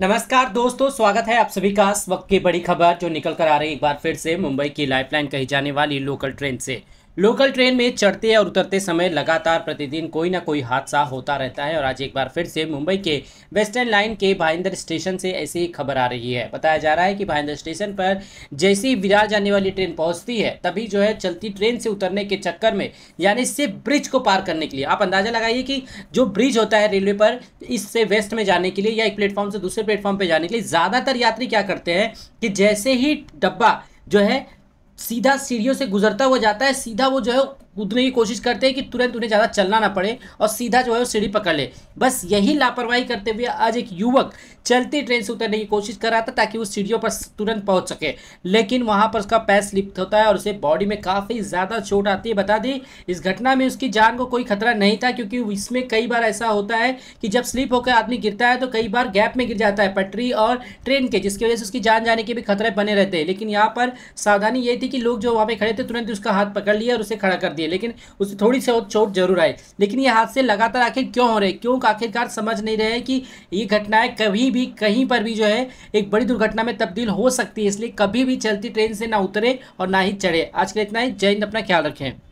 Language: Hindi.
नमस्कार दोस्तों स्वागत है आप सभी का इस वक्त की बड़ी खबर जो निकल कर आ रही एक बार फिर से मुंबई की लाइफलाइन कही जाने वाली लोकल ट्रेन से लोकल ट्रेन में चढ़ते और उतरते समय लगातार प्रतिदिन कोई ना कोई हादसा होता रहता है और आज एक बार फिर से मुंबई के वेस्टर्न लाइन के भाईंदर स्टेशन से ऐसी खबर आ रही है बताया जा रहा है कि भाईंदर स्टेशन पर जैसी विरार जाने वाली ट्रेन पहुंचती है तभी जो है चलती ट्रेन से उतरने के चक्कर में यानी सिर्फ ब्रिज को पार करने के लिए आप अंदाजा लगाइए कि जो ब्रिज होता है रेलवे पर इससे वेस्ट में जाने के लिए या एक प्लेटफॉर्म से दूसरे प्लेटफॉर्म पर जाने के लिए ज़्यादातर यात्री क्या करते हैं कि जैसे ही डब्बा जो है सीधा सीढ़ियों से गुजरता हुआ जाता है सीधा वो जो है कूदने की कोशिश करते हैं कि तुरंत उन्हें ज़्यादा चलना ना पड़े और सीधा जो है वो सीढ़ी पकड़ ले बस यही लापरवाही करते हुए आज एक युवक चलती ट्रेन से उतरने की कोशिश कर रहा था ताकि वो सीढ़ियों पर तुरंत पहुंच सके लेकिन वहां पर उसका पैर स्लिप होता है और उसे बॉडी में काफ़ी ज़्यादा चोट आती है बता दी इस घटना में उसकी जान को कोई खतरा नहीं था क्योंकि इसमें कई बार ऐसा होता है कि जब स्लिप होकर आदमी गिरता है तो कई बार गैप में गिर जाता है पटरी और ट्रेन के जिसकी वजह से उसकी जान जाने के भी खतरे बने रहते हैं लेकिन यहाँ पर सावधानी ये थी कि लोग जो वहाँ पर खड़े थे तुरंत उसका हाथ पकड़ लिया और उसे खड़ा कर दिया लेकिन उसे थोड़ी सी चोट जरूर आए लेकिन ये हादसे लगातार आखिर क्यों हो रहे हैं क्यों आखिरकार समझ नहीं रहे कि ये घटनाएं कभी भी कहीं पर भी जो है एक बड़ी दुर्घटना में तब्दील हो सकती है इसलिए कभी भी चलती ट्रेन से ना उतरे और ना ही चढ़े आज के इतना ही जय हिंद अपना ख्याल रखें